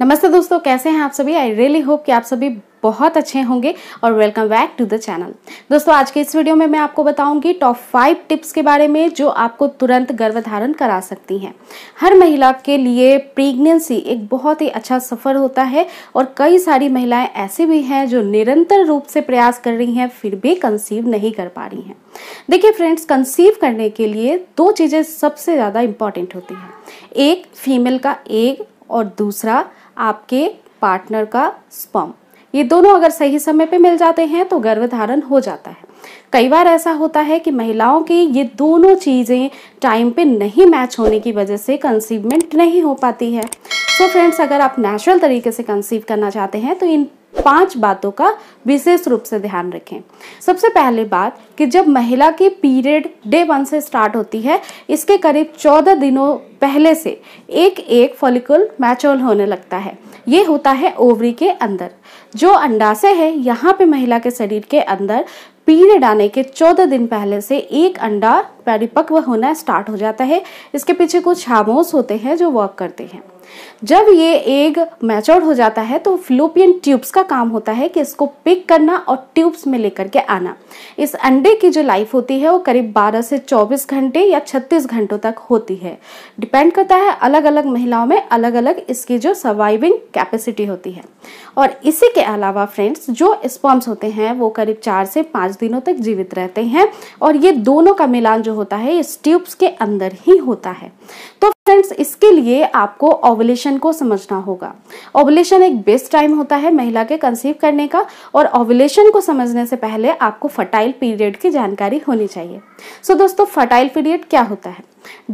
नमस्ते दोस्तों कैसे हैं आप सभी आई रियली होप कि आप सभी बहुत अच्छे होंगे और welcome back to the channel दोस्तों आज के इस वीडियो में मैं आपको बताऊंगी टॉप फाइव टिप्स के बारे में जो आपको तुरंत गर्भधारण करा सकती हैं हर महिला के लिए प्रेगनेंसी एक बहुत ही अच्छा सफ़र होता है और कई सारी महिलाएं ऐसी भी हैं जो निरंतर रूप से प्रयास कर रही हैं फिर भी कंसीव नहीं कर पा रही हैं देखिए फ्रेंड्स कंसीव करने के लिए दो चीज़ें सबसे ज़्यादा इम्पॉर्टेंट होती हैं एक फीमेल का एग और दूसरा आपके पार्टनर का स्पम ये दोनों अगर सही समय पे मिल जाते हैं तो गर्भधारण हो जाता है कई बार ऐसा होता है कि महिलाओं की ये दोनों चीज़ें टाइम पे नहीं मैच होने की वजह से कंसीवमेंट नहीं हो पाती है सो so फ्रेंड्स अगर आप नेचुरल तरीके से कंसीव करना चाहते हैं तो इन पांच बातों का विशेष रूप से ध्यान रखें सबसे पहले बात कि जब महिला की पीरियड डे वन से स्टार्ट होती है इसके करीब चौदह दिनों पहले से एक एक फॉलिकल मैचोल होने लगता है ये होता है ओवरी के अंदर जो अंडाशय है यहाँ पे महिला के शरीर के अंदर पीरियड आने के 14 दिन पहले से एक अंडा परिपक्व होना स्टार्ट हो जाता है इसके पीछे कुछ हामोस होते हैं जो वर्क करते हैं जब ये एग मैच्योर्ड हो जाता है तो फ्लोपियन ट्यूब्स का काम होता है कि इसको पिक करना और ट्यूब्स में लेकर के आना इस अंडे की जो लाइफ होती है वो करीब 12 से 24 घंटे या 36 घंटों तक होती है डिपेंड करता है अलग अलग महिलाओं में अलग अलग इसकी जो सर्वाइविंग कैपेसिटी होती है और इसी के अलावा फ्रेंड्स जो स्पॉम्स होते हैं वो करीब चार से पाँच दिनों तक जीवित रहते हैं और ये दोनों का मिलान जो होता है इस ट्यूब्स के अंदर ही होता है तो फ्रेंड्स इसके लिए आपको ओवलेशन को समझना होगा ओवलेशन एक बेस्ट टाइम होता है महिला के कंसीव करने का और ओवलेशन को समझने से पहले आपको फर्टाइल पीरियड की जानकारी होनी चाहिए सो so, दोस्तों फर्टाइल पीरियड क्या होता है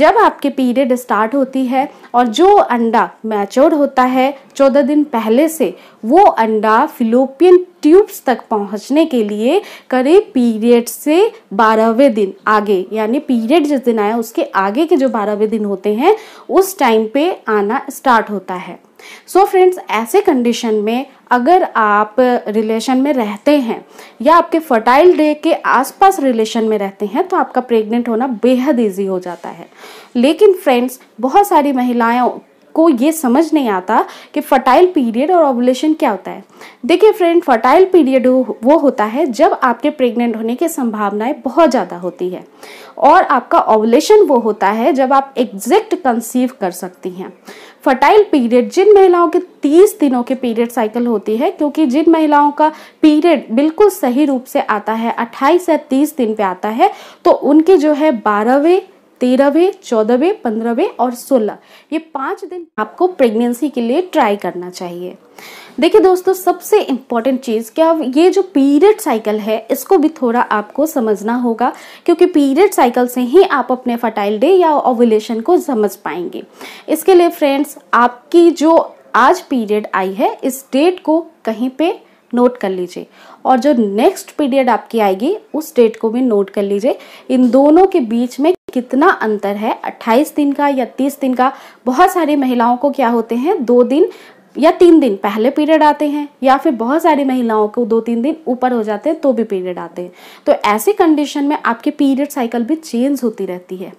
जब आपके पीरियड स्टार्ट होती है और जो अंडा मैच्योर होता है चौदह दिन पहले से वो अंडा फिलोपियन ट्यूब्स तक पहुंचने के लिए करीब पीरियड से बारहवें दिन आगे यानी पीरियड जिस दिन आया उसके आगे के जो बारहवें दिन होते हैं उस टाइम पे आना स्टार्ट होता है सो so फ्रेंड्स ऐसे कंडीशन में अगर आप रिलेशन में रहते हैं या आपके फर्टाइल डे के आसपास रिलेशन में रहते हैं तो आपका प्रेग्नेंट होना बेहद इजी हो जाता है लेकिन फ्रेंड्स बहुत सारी महिलाएं को ये समझ नहीं आता कि फर्टाइल पीरियड और ओवुलेशन क्या होता है देखिए फ्रेंड फर्टाइल पीरियड वो होता है जब आपके प्रेग्नेंट होने की संभावनाएं बहुत ज़्यादा होती है और आपका ओवुलेशन वो होता है जब आप एग्जैक्ट कंसीव कर सकती हैं फर्टाइल पीरियड जिन महिलाओं के 30 दिनों के पीरियड साइकिल होती है क्योंकि जिन महिलाओं का पीरियड बिल्कुल सही रूप से आता है 28 या 30 दिन पे आता है तो उनके जो है बारहवें तेरहवें चौदहवें पंद्रहवें और सोलह ये पाँच दिन आपको प्रेगनेंसी के लिए ट्राई करना चाहिए देखिए दोस्तों सबसे इम्पॉर्टेंट चीज़ क्या ये जो पीरियड साइकिल है इसको भी थोड़ा आपको समझना होगा क्योंकि पीरियड साइकिल से ही आप अपने फर्टाइल डे या ओवुलेशन को समझ पाएंगे इसके लिए फ्रेंड्स आपकी जो आज पीरियड आई है इस डेट को कहीं पर नोट कर लीजिए और जो नेक्स्ट पीरियड आपकी आएगी उस डेट को भी नोट कर लीजिए इन दोनों के बीच में कितना अंतर है 28 दिन का या 30 दिन का बहुत सारी महिलाओं को क्या होते हैं दो दिन या तीन दिन पहले पीरियड आते हैं या फिर बहुत सारी महिलाओं को दो तीन दिन ऊपर हो जाते हैं तो भी पीरियड आते हैं तो ऐसी कंडीशन में आपकी पीरियड साइकिल भी चेंज होती रहती है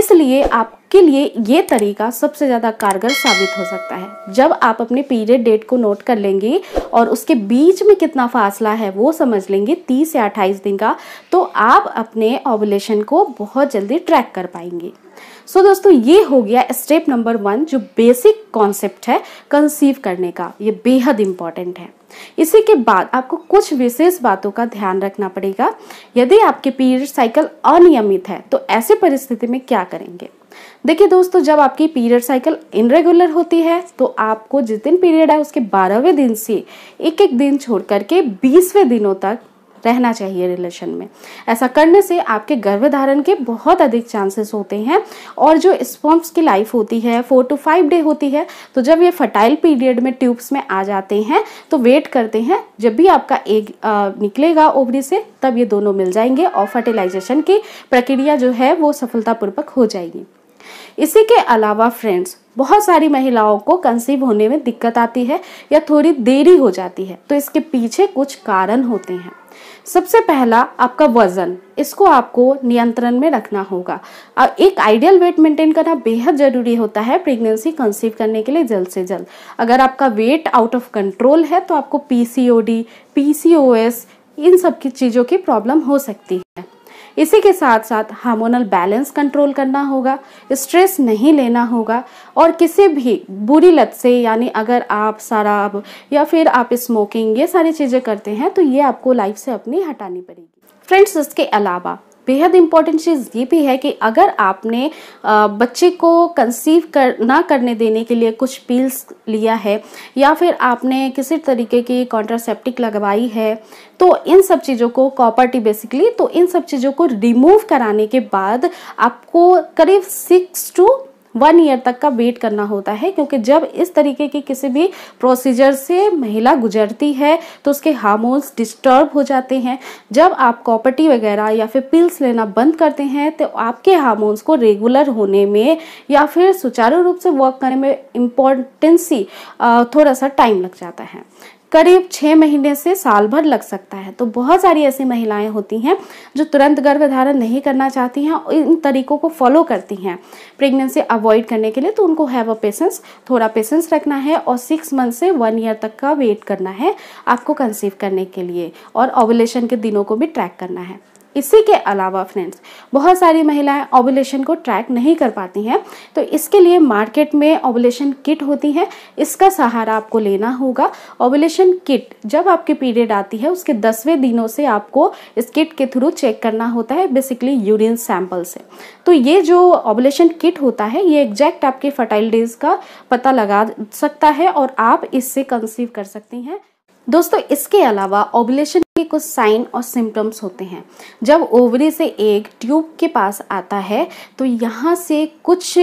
इसलिए आपके लिए ये तरीका सबसे ज़्यादा कारगर साबित हो सकता है जब आप अपने पीरियड डेट को नोट कर लेंगे और उसके बीच में कितना फासला है वो समझ लेंगे तीस या अट्ठाईस दिन का तो आप अपने ऑबुलेशन को बहुत जल्दी ट्रैक कर पाएंगे सो so, दोस्तों ये हो गया स्टेप नंबर वन जो बेसिक कॉन्सेप्ट है कंसीव करने का ये बेहद इम्पॉर्टेंट है इसी के बाद आपको कुछ विशेष बातों का ध्यान रखना पड़ेगा यदि आपके पीरियड साइकिल अनियमित है तो ऐसे परिस्थिति में क्या करेंगे देखिए दोस्तों जब आपकी पीरियड साइकिल इनरेगुलर होती है तो आपको जिस दिन पीरियड है उसके बारहवें दिन से एक एक दिन छोड़ करके बीसवें दिनों तक रहना चाहिए रिलेशन में ऐसा करने से आपके गर्भधारण के बहुत अधिक चांसेस होते हैं और जो स्पम्प्स की लाइफ होती है फोर टू फाइव डे होती है तो जब ये फर्टाइल पीरियड में ट्यूब्स में आ जाते हैं तो वेट करते हैं जब भी आपका एक निकलेगा ओवरी से तब ये दोनों मिल जाएंगे और फर्टिलाइजेशन की प्रक्रिया जो है वो सफलतापूर्वक हो जाएगी इसी के अलावा फ्रेंड्स बहुत सारी महिलाओं को कंसीव होने में दिक्कत आती है या थोड़ी देरी हो जाती है तो इसके पीछे कुछ कारण होते हैं सबसे पहला आपका वजन इसको आपको नियंत्रण में रखना होगा और एक आइडियल वेट मेंटेन करना बेहद ज़रूरी होता है प्रेगनेंसी कंसीव करने के लिए जल्द से जल्द अगर आपका वेट आउट ऑफ कंट्रोल है तो आपको पीसीओडी पीसीओएस इन सब की चीज़ों की प्रॉब्लम हो सकती है इसी के साथ साथ हार्मोनल बैलेंस कंट्रोल करना होगा स्ट्रेस नहीं लेना होगा और किसी भी बुरी लत से यानी अगर आप शराब या फिर आप स्मोकिंग ये सारी चीज़ें करते हैं तो ये आपको लाइफ से अपनी हटानी पड़ेगी फ्रेंड्स इसके अलावा बेहद इम्पॉर्टेंट चीज़ ये भी है कि अगर आपने बच्चे को कंसीव कर ना करने देने के लिए कुछ पील्स लिया है या फिर आपने किसी तरीके की कॉन्ट्रासेप्टिक लगवाई है तो इन सब चीज़ों को कॉपर्टी बेसिकली तो इन सब चीज़ों को रिमूव कराने के बाद आपको करीब सिक्स टू वन ईयर तक का वेट करना होता है क्योंकि जब इस तरीके की किसी भी प्रोसीजर से महिला गुजरती है तो उसके हार्मोन्स डिस्टर्ब हो जाते हैं जब आप कॉपर्टी वगैरह या फिर पिल्स लेना बंद करते हैं तो आपके हार्मोन्स को रेगुलर होने में या फिर सुचारू रूप से वर्क करने में इम्पोर्टेंसी थोड़ा सा टाइम लग जाता है करीब छः महीने से साल भर लग सकता है तो बहुत सारी ऐसी महिलाएं होती हैं जो तुरंत गर्भ धारण नहीं करना चाहती हैं और इन तरीकों को फॉलो करती हैं प्रेगनेंसी अवॉइड करने के लिए तो उनको हैव अ पेशेंस थोड़ा पेशेंस रखना है और सिक्स मंथ से वन ईयर तक का वेट करना है आपको कंसीव करने के लिए और ओवलेशन के दिनों को भी ट्रैक करना है इसी के अलावा फ्रेंड्स बहुत सारी महिलाएं ओबुलेशन को ट्रैक नहीं कर पाती हैं तो इसके लिए मार्केट में ओबुलेशन किट होती हैं इसका सहारा आपको लेना होगा ओबुलेशन किट जब आपके पीरियड आती है उसके दसवें दिनों से आपको इस किट के थ्रू चेक करना होता है बेसिकली यूरिन सैंपल से तो ये जो ओवुलेशन किट होता है ये एग्जैक्ट आपके फर्टाइल डेज का पता लगा सकता है और आप इससे कंसीव कर सकती हैं दोस्तों इसके अलावा ओबुलेशन के कुछ साइन और सिम्टम्स होते हैं जब ओवरी से एक ट्यूब के पास आता है तो यहाँ से कुछ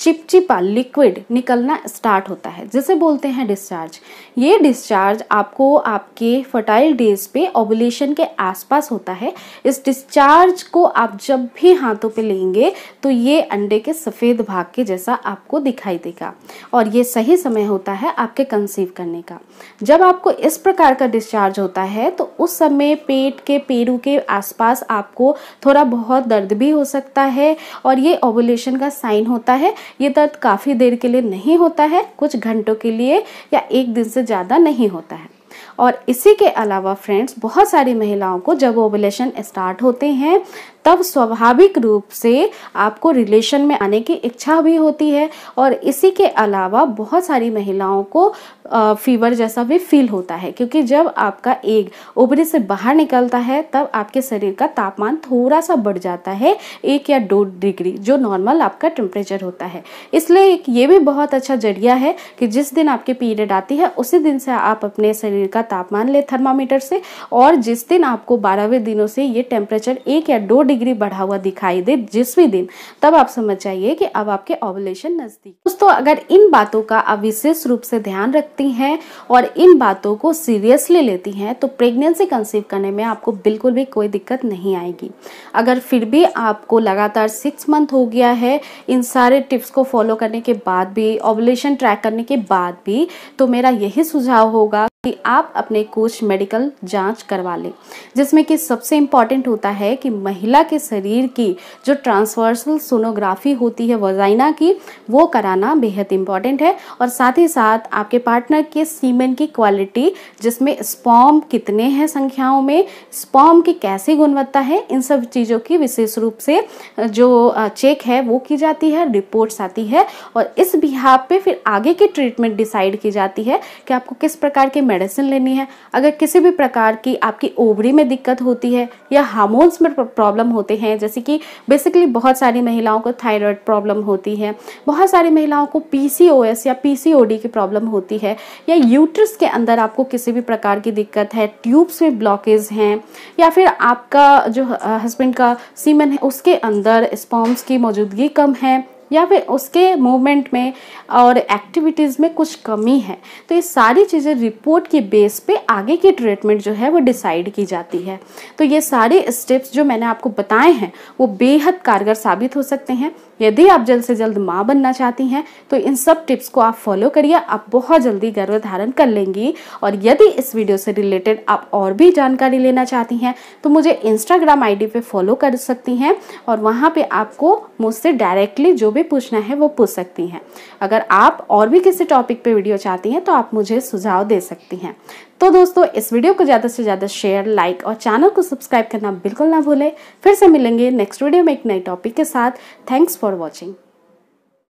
चिपचिपा लिक्विड निकलना स्टार्ट होता है जिसे बोलते हैं डिस्चार्ज ये डिस्चार्ज आपको आपके फर्टाइल डेज पे ओबुलेशन के आसपास होता है इस डिस्चार्ज को आप जब भी हाथों पे लेंगे तो ये अंडे के सफ़ेद भाग के जैसा आपको दिखाई देगा और ये सही समय होता है आपके कंसीव करने का जब आपको इस प्रकार का डिस्चार्ज होता है तो उस समय पेट के पेरू के आसपास आपको थोड़ा बहुत दर्द भी हो सकता है और ये ओबुलेशन का साइन होता है ये दर्द काफ़ी देर के लिए नहीं होता है कुछ घंटों के लिए या एक दिन से ज़्यादा नहीं होता है और इसी के अलावा फ्रेंड्स बहुत सारी महिलाओं को जब ओवलेशन स्टार्ट होते हैं तब स्वाभाविक रूप से आपको रिलेशन में आने की इच्छा भी होती है और इसी के अलावा बहुत सारी महिलाओं को फीवर जैसा भी फील होता है क्योंकि जब आपका एग ओवरी से बाहर निकलता है तब आपके शरीर का तापमान थोड़ा सा बढ़ जाता है एक या दो डिग्री जो नॉर्मल आपका टेम्परेचर होता है इसलिए एक ये भी बहुत अच्छा जरिया है कि जिस दिन आपके पीरियड आती है उसी दिन से आप अपने शरीर का तापमान ले थर्मामीटर से और जिस दिन आपको बारहवें दिनों से ये टेम्परेचर एक या दो डिग्री डिग्री बढ़ा हुआ दिखाई दे जिस भी दिन तब आप समझ जाइए कि अब आपके ऑबुलेशन नजदीक दोस्तों अगर इन बातों का आप विशेष रूप से ध्यान रखती हैं और इन बातों को सीरियसली लेती हैं तो प्रेगनेंसी कंसीव करने में आपको बिल्कुल भी कोई दिक्कत नहीं आएगी अगर फिर भी आपको लगातार सिक्स मंथ हो गया है इन सारे टिप्स को फॉलो करने के बाद भी ऑबुलेशन ट्रैक करने के बाद भी तो मेरा यही सुझाव होगा कि आप अपने कुछ मेडिकल जांच करवा लें जिसमें कि सबसे इम्पॉर्टेंट होता है कि महिला के शरीर की जो ट्रांसवर्सल सोनोग्राफी होती है वजाइना की वो कराना बेहद इम्पॉर्टेंट है और साथ ही साथ आपके पार्टनर के सीमेन की क्वालिटी जिसमें स्पॉम कितने हैं संख्याओं में स्पॉम की कैसी गुणवत्ता है इन सब चीज़ों की विशेष रूप से जो चेक है वो की जाती है रिपोर्ट्स आती है और इस बिहाव पे फिर आगे की ट्रीटमेंट डिसाइड की जाती है कि आपको किस प्रकार के मेडिसिन लेनी है अगर किसी भी प्रकार की आपकी ओवरी में दिक्कत होती है या हार्मोन्स में प्रॉब्लम होते हैं जैसे कि बेसिकली बहुत सारी महिलाओं को थायराइड प्रॉब्लम होती है बहुत सारी महिलाओं को पी या पी की प्रॉब्लम होती है या यूट्रस के अंदर आपको किसी भी प्रकार की दिक्कत है ट्यूब्स में ब्लॉकेज हैं या फिर आपका जो हस्बैंड का सीमन है उसके अंदर स्पॉम्स की मौजूदगी कम है या फिर उसके मूवमेंट में और एक्टिविटीज़ में कुछ कमी है तो ये सारी चीज़ें रिपोर्ट के बेस पे आगे की ट्रीटमेंट जो है वो डिसाइड की जाती है तो ये सारे स्टेप्स जो मैंने आपको बताए हैं वो बेहद कारगर साबित हो सकते हैं यदि आप जल्द से जल्द माँ बनना चाहती हैं तो इन सब टिप्स को आप फॉलो करिए आप बहुत जल्दी गर्व धारण कर लेंगी और यदि इस वीडियो से रिलेटेड आप और भी जानकारी लेना चाहती हैं तो मुझे इंस्टाग्राम आई डी फॉलो कर सकती हैं और वहाँ पर आपको मुझसे डायरेक्टली जो भी पूछना है वो पूछ सकती हैं अगर आप और भी किसी टॉपिक पे वीडियो चाहती हैं तो आप मुझे सुझाव दे सकती हैं तो दोस्तों इस वीडियो को ज़्यादा से ज़्यादा शेयर लाइक और चैनल को सब्सक्राइब करना बिल्कुल ना भूलें फिर से मिलेंगे नेक्स्ट वीडियो में एक नए टॉपिक के साथ थैंक्स फॉर वॉचिंग